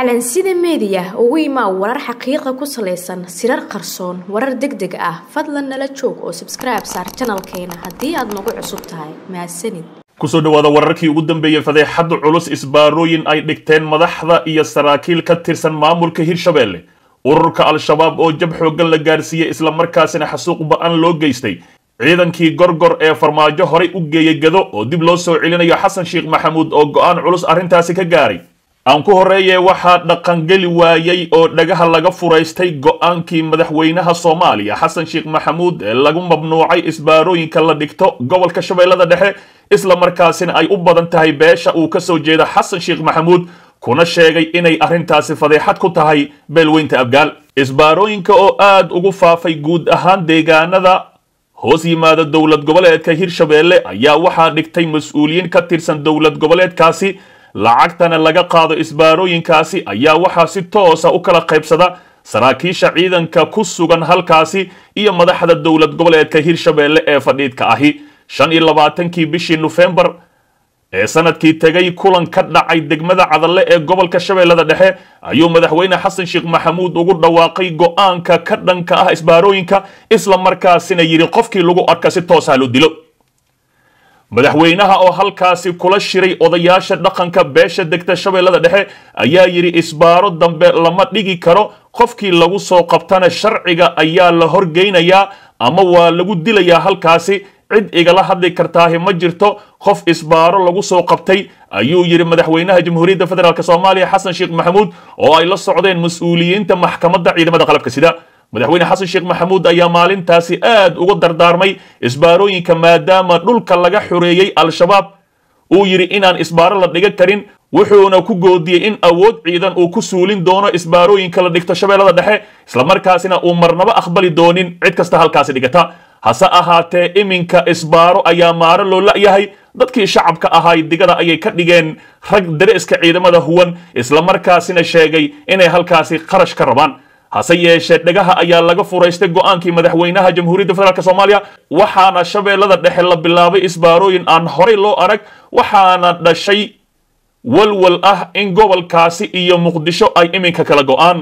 calansida meediya ugu imaa warar xaqiiqa ku salaysan sirar qarsoon warar deg deg ah fadlan nala joog oo sabskribe saar janalkeena haddii aad nagu cusub tahay mahadsanid kusoo dhawaada wararkii ugu dambeeyey fadeexad culus isbaarooyin ay dhigteen madaxda iyo saraakiil ka tirsan maamulka hirshabelle ururka al-shabaab oo jab xooggan la gaarsiiyey islamarkaasina xasuuq ba loo geystay ciidankii gorgor ee farmaajo horay u geeyey gado oo dib loo soo celinayo xasan sheekh maxamuud oo go'aan culus arrintaasi ka gaaray aan ku horeeye waxaa dhaqangeli waayey oo dhagaha laga furaystay go'aankii madaxweynaha soomaaliya xasan sheekh maxamuud ee lagu mamnuucay isbaarooyinka la dhigto gobolka shabeellada dhexe isla markaasina ay u badan tahay beesha uu ka soo jeeda xasan sheekh maxamuud kuna sheegay inay arrintaasi fadeexad ku tahay beelweynta abgaal isbaarooyinka oo aad ugu faafay guud ahaan deegaanada hoos yimaada dowlad goboleedka hir shabeelle ayaa waxaa dhigtay mas-uuliyiin ka tirsan dowlad goboleedkaasi lacagtana laga qaado isbaarooyinkaasi ayaa waxaa si toosa ah u kala qaybsada saraakiisha ciidanka ku sugan halkaasi iyo madaxda dowlad goboleedka hirshabeelle ee fadhiidka ahi shan iyo labaatankii bishii nofembar ee sanadkii tegay kulan ka dhacay degmada cadalle ee gobolka shabeellada dhexe ayuu madaxweyne xasan sheekh maxamuud ugu dhawaaqay go'aanka ka dhanka ah isbaarooyinka isla markaasina yidhi qofkii lagu arka si toosaa ah loo dilo madaxweynaha oo halkaasi kula shiray odayaasha dhaqanka beesha degta shabeellada dhexe ayaa yidhi isbaaro dambe lama dhigi karo qofkii lagu soo qabtana sharciga ayaa la horgeynayaa ama waa lagu dilayaa halkaasi cid igala hadli kartaahi ma jirto qof isbaaro lagu soo qabtay ayuu yidhi madaxweynaha jamhuuriyadda federaalk soomaaliya xasan sheekh maxamuud oo ay la socdeen mas-uuliyiinta maxkamadda ciidamada qalabka sida madaxweyne xasan sheekh maxamuud ayaa maalintaasi aad uga dardaarmay isbaarooyinka maadaama dhulka laga xoreeyey al-shabaab uu yidhi inaan isbaaro la dhiga karin wuxuuna ku goodiyey in awood ciidan uu ku suulin doono isbaarooyinka la dhigto shabeellada dhexe islamarkaasina uu marnabo aqbali doonin cid kasta halkaasi dhigata hase ahaatee iminka isbaaro ayaa maaro loo la'yahay dadkii shacabka ahaay digada ayay ka dhigeen rag dariska ciidamada huwan islamarkaasina sheegay inay halkaasi qarash ka rabaan hase yeeshee dhegaha ayaa laga furaystay go'aankii madaxweynaha jamhuuriyadda federaalk soomaaliya waxaana shabeellada dhexe la bilaabay isbaarooyin aan horay loo arag waxaana dhashay walwal ah in gobolkaasi iyo muqdisho ay iminka kala go'aan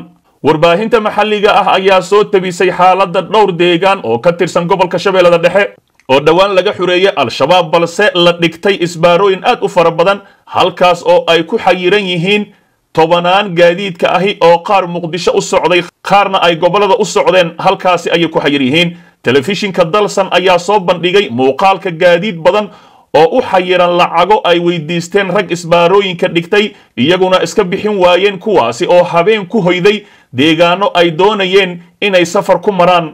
warbaahinta maxalliga ah ayaa soo tebisay xaaladda dhowr deegaan oo ka tirsan gobolka shabeellada dhexe oo dhowaan laga xureeyey al-shabaab balse la dhigtay isbaarooyin aad u fara badan halkaas oo ay ku xayiran yihiin tobanaan gaadiidka ahi oo qaar muqdisho u socday qaarna ay gobollada u socdeen halkaasi ayay ku xayir yihiin telefishinka dalsan ayaa soo bandhigay muuqaalka gaadiid badan oo u xayiran lacago ay weydiisteen rag isbaarooyinka dhigtay iyaguna iska bixin waayeen kuwaasi oo habeen ku hoyday deegaano ay doonayeen inay safar ku maraan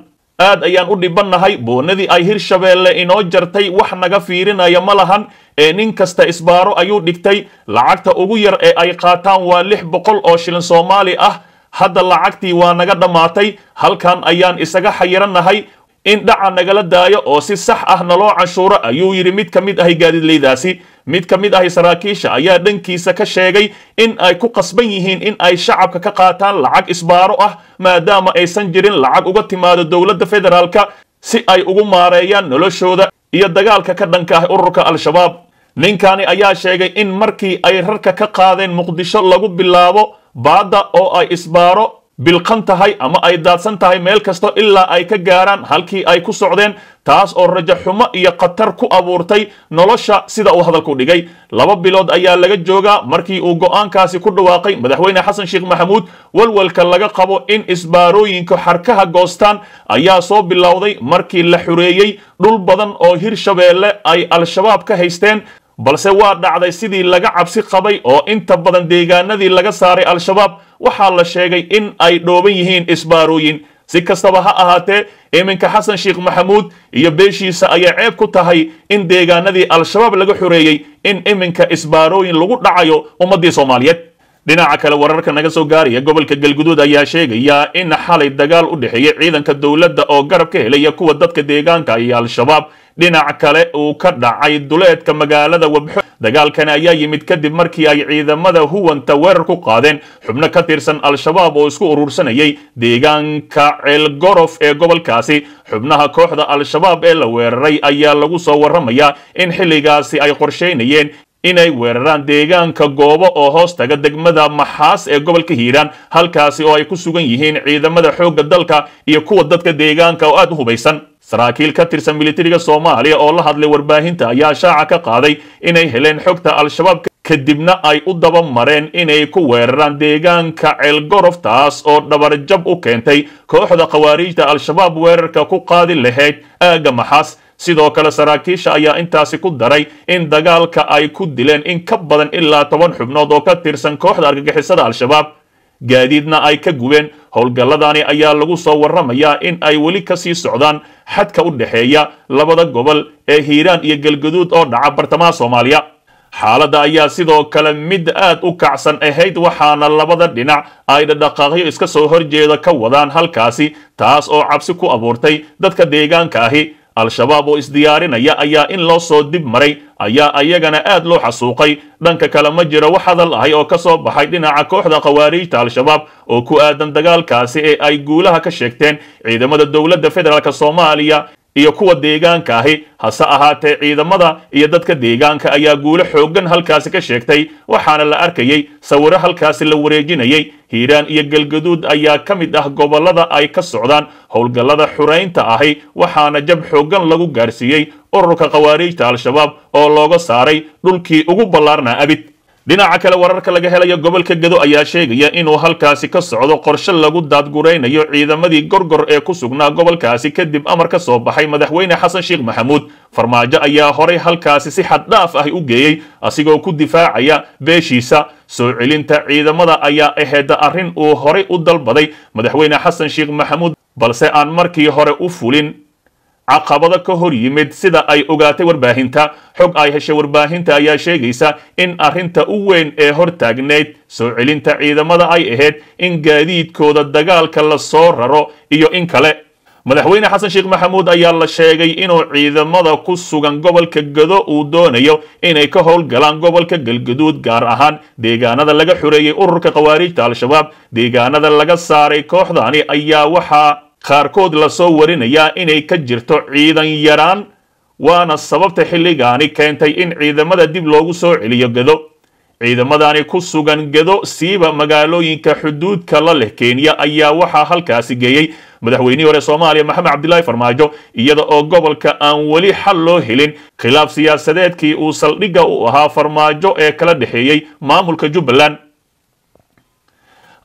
aad ayaan u dhibannahay boonnadii ay hirshabeelle inoo jartay wax naga fiirinaya ma lahan ee nin kasta isbaaro ayuu dhigtay lacagta ugu yar ee ay qaataan waa lix boqol oo shilin soomaali ah hadda lacagtii waa naga dhammaatay halkan ayaan isaga xayirannahay in dhaca nagala daayo oo si sax ah naloo canshuuro ayuu yidhi mid ka mid ah gaadiidleydaasi mid ka mid ah saraakiisha ayaa dhankiisa ka sheegay in ay ku qasban yihiin in ay shacabka ka qaataan lacag isbaaro ah maadaama aysan jirin lacag uga timaado dowladda federaalka si ay ugu maareeyaan noloshooda iyo dagaalka ka dhanka ah ururka al-shabaab ninkani ayaa sheegay in markii ay rarka ka qaadeen muqdisho lagu bilaabo baadda oo ay isbaaro bilqan tahay ama ay daadsan tahay meel kasta ilaa ay ka gaaraan halkii ay ku socdeen taas oo rajo xumo iyo khatar ku abuurtay nolosha sida uu hadalku dhigay laba bilood ayaa laga joogaa markii uu go'aankaasi ku dhawaaqay madaxweyne xasan sheekh maxamuud walwalka laga qabo in isbaarooyinka xarkaha goostaan ayaa soo bilowday markii la xureeyey dhul badan oo hir shabeelle ay al-shabaab ka haysteen balse waa dhacday sidii laga cabsi qabay oo inta badan deegaanadii laga saaray al-shabaab waxaa la sheegay in ay dhooban yihiin isbaarooyin si kastaba ha ahaatee iminka xasan sheekh maxamuud iyo beeshiisa ayaa ceeb ku tahay in deegaanadii al-shabaab laga xoreeyey in iminka isbaarooyin lagu dhacayo ummaddii soomaaliyeed dhinaca kale wararka naga soo gaaraya gobolka galguduud ayaa sheegaya in xalay dagaal u dhexeeyey ciidanka dowladda oo garab ka helaya kuwa dadka deegaanka iyo al-shabaab dhinac kale uu ka dhacay duleedka magaalada wabxo dagaalkani ayaa yimid kadib markii ay ciidamada huwanta weerar ku qaadeen xubno ka tirsan al-shabaab oo isku urursanayay deegaanka ceelgorof ee gobolkaasi xubnaha kooxda al-shabaab ee la weeraray ayaa lagu soo warramayaa in xilligaasi ay qorshaynayeen inay weeraraan deegaanka goobo oo hoos taga degmada maxaas ee gobolka hiiraan halkaasi oo ay ku sugan yihiin ciidamada xoogga dalka iyo kuwa dadka deegaanka oo aad u hubaysan saraakiil ka tirsan militariga soomaaliya oo la hadlay warbaahinta ayaa shaaca ka qaaday inay heleen xogta al-shabaab kadibna ay u daba mareen inay ku weeraraan deegaanka ceelgorof taas oo dhabarjab u keentay kooxda khawaariijta al-shabaab weerarka ku qaadi lahayd aagga maxaas sidoo kale saraakiisha ayaa intaasi ku daray in dagaalka ay ku dileen in ka badan ilaa toban xubnood oo ka tirsan kooxda argagixisada al-shabaab gaadiidna ay ka gubeen howlgalladani ayaa lagu soo warramayaa in ay weli ka sii socdaan xadka u dhexeeya labada gobol ee hiiraan iyo galgaduud oo dhaca bartamaha soomaaliya xaaladda ayaa sidoo kale mid aad u kacsan ahayd waxaana labada dhinac ay dhadhaqaaqyo iska soo horjeeda ka wadaan halkaasi taas oo cabsi ku abuurtay dadka deegaanka ahi al-shabaab oo isdiyaarinaya ayaa in loo soo dib maray ayaa ayagana aad loo xasuuqay dhanka kale ma jiro wax hadal ahay oo ka soo baxay dhinaca kooxda khawaariijta al-shabaab oo ku aadan dagaalkaasi ee ay guulaha ka sheegteen ciidamada dowladda federaalk soomaaliya iyo kuwa deegaanka ahi hase ahaatee ciidamada iyo dadka deegaanka ayaa guulo xooggan halkaasi ka sheegtay waxaana la arkayey sawiro halkaasi la wareejinayey hiiraan iyo galgaduud ayaa ka mid ah gobollada ay ka socdaan howlgallada xuraynta ahi waxaana jab xooggan lagu gaarsiiyey ururka khawaariijta al-shabaab oo looga saaray dhulkii ugu ballaarnaa abid dhinaca kale wararka laga helaya gobolka gedo ayaa sheegaya inuu halkaasi ka socdo qorshe lagu daadguraynayo ciidamadii gorgor ee ku sugnaa gobolkaasi kadib amar ka soo baxay madaxweyne xasan sheekh maxamuud farmaajo ayaa horay halkaasi si xaddhaaf ah u geeyey asigoo ku difaacaya beeshiisa soo celinta ciidamada ayaa ahayd arrin uu horay u dalbaday madaxweyne xasan sheekh maxamuud balse aan markii hore u fulin caqabado ka hor yimid sida ay ogaatay warbaahinta xog ay heshay warbaahinta ayaa sheegaysa in arrinta u weyn ee hor taagnayd soo celinta ciidamada ay ahayd in gaadiidkooda dagaalka la soo raro iyo in kale madaxweyne xasan sheekh maxamuud ayaa la sheegay inuu ciidamada ku sugan gobolka gado uu doonayo inay ka howlgalaan gobolka galgaduud gaar ahaan deegaanada laga xoreeyey ururka khawaariijta al-shabaab deegaanada laga saaray kooxdani ayaa waxaa qaarkood lasoo warinayaa inay ka jirto ciidan yaraan waana sababta xilligaani keentay in ciidamada dib loogu soo celiyo gedo ciidamadani ku sugan gedo siiba magaalooyinka xuduudka la leh kenya ayaa waxaa halkaasi geeyey madaxweynihii hore soomaaliya maxamed cabdilaahi farmaajo iyada oo gobolka aan weli xal loo helin khilaaf siyaasadeedkii uu saldhigga u ahaa farmaajo ee kala dhexeeyey maamulka jubbaland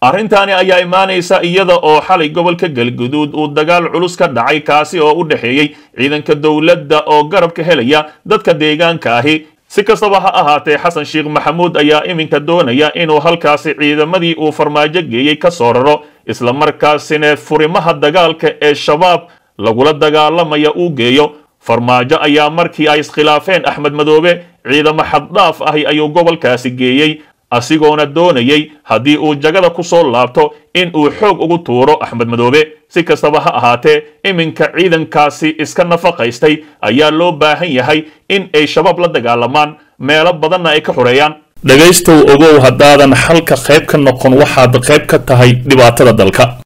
arrintaani ayaa imaanaysa iyada oo xalay gobolka galguduud uu dagaal culus ka dhacay kaasi oo u dhexeeyey ciidanka dowladda oo garabka helaya dadka deegaanka ahi si kastaba ha ahaatee xasan sheekh maxamuud ayaa iminka doonaya inuu halkaasi ciidamadii uu farmaajo geeyey ka soo raro isla islamarkaasina furimaha dagaalka ee shabaab lagula dagaalamaya uu geeyo farmaajo ayaa markii ay iskhilaafeen axmed madoobe ciidamo xaddhaaf ahi ayuu gobolkaasi geeyey asigoona doonayey haddii uu jagada ku soo laabto in uu xoog ugu tuuro axmed madoobe si kastaba ha ahaatee iminka ciidankaasi iska nafaqaystay ayaa loo baahan yahay in ay shabaab la dagaalamaan meelo badanna ay ka xoreeyaan dhegaystow ogow haddaadan xalka qayb ka noqon waxaad qayb ka tahay dhibaatada dalka